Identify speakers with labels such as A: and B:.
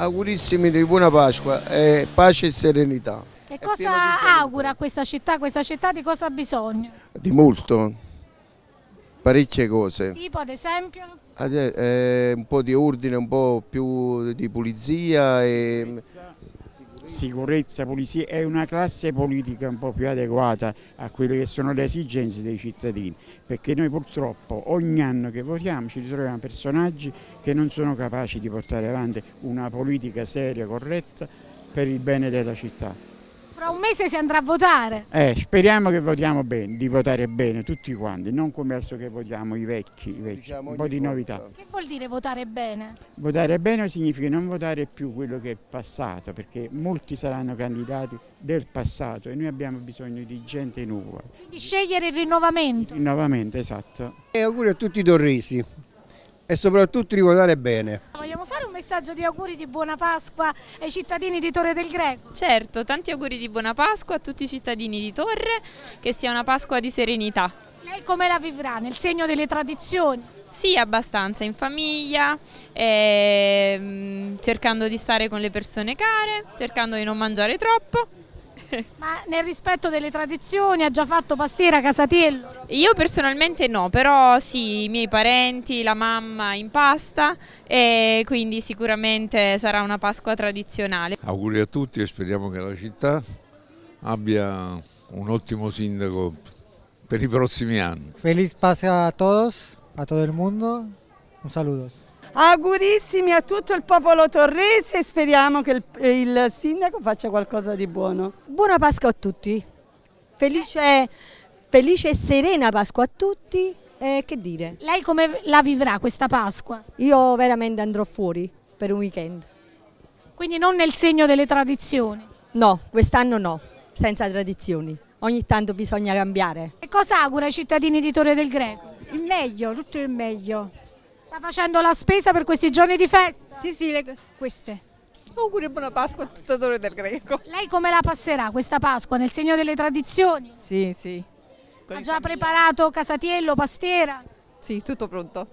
A: Augurissimi di buona Pasqua, eh, pace e serenità.
B: Che cosa augura questa città? Questa città di cosa ha bisogno?
A: Di molto, parecchie cose.
B: Tipo ad esempio?
A: Ad, eh, un po' di ordine, un po' più di pulizia. E... Sì sicurezza, polizia, è una classe politica un po' più adeguata a quelle che sono le esigenze dei cittadini, perché noi purtroppo ogni anno che votiamo ci ritroviamo personaggi che non sono capaci di portare avanti una politica seria, corretta per il bene della città.
B: Fra un mese si andrà a votare.
A: Eh, speriamo che votiamo bene, di votare bene tutti quanti, non come adesso che votiamo i vecchi, i diciamo vecchi. Diciamo un po' di novità. Che
B: vuol dire votare bene?
A: Votare bene significa non votare più quello che è passato, perché molti saranno candidati del passato e noi abbiamo bisogno di gente nuova.
B: Quindi scegliere il rinnovamento.
A: Il rinnovamento, esatto. E eh, auguri a tutti i torrisi e soprattutto di votare bene.
C: Vogliamo fare messaggio di auguri di buona Pasqua ai cittadini di Torre del Greco. Certo, tanti auguri di buona Pasqua a tutti i cittadini di Torre, che sia una Pasqua di serenità. Lei come la vivrà? Nel segno delle tradizioni? Sì, abbastanza, in famiglia, eh, cercando di stare con le persone care, cercando di non mangiare troppo. Ma nel rispetto delle tradizioni ha già fatto pastiera Casatiello? Io personalmente no, però sì, i miei parenti, la mamma impasta e quindi sicuramente sarà una Pasqua tradizionale.
A: Auguri a tutti e speriamo che la città abbia un ottimo sindaco per i prossimi anni. Feliz Pasqua a todos, a todo el mundo. Un saludo. Augurissimi a tutto il popolo
C: torrese e speriamo che il, il sindaco faccia qualcosa di buono. Buona Pasqua a tutti, felice, felice e serena Pasqua a tutti eh,
B: che dire? Lei come la vivrà questa Pasqua? Io veramente andrò fuori per un weekend. Quindi non nel segno delle tradizioni? No, quest'anno no, senza tradizioni. Ogni tanto bisogna cambiare. E cosa augura ai cittadini di Torre del Greco? Il meglio, tutto il meglio. Sta facendo la spesa per questi giorni di festa? Sì, sì, le, queste. Auguri oh, e buona Pasqua a tutto Torre del Greco. Lei come la passerà questa Pasqua? Nel segno delle tradizioni?
A: Sì, sì.
B: Con ha già famiglia. preparato casatiello, pastiera?
C: Sì, tutto pronto.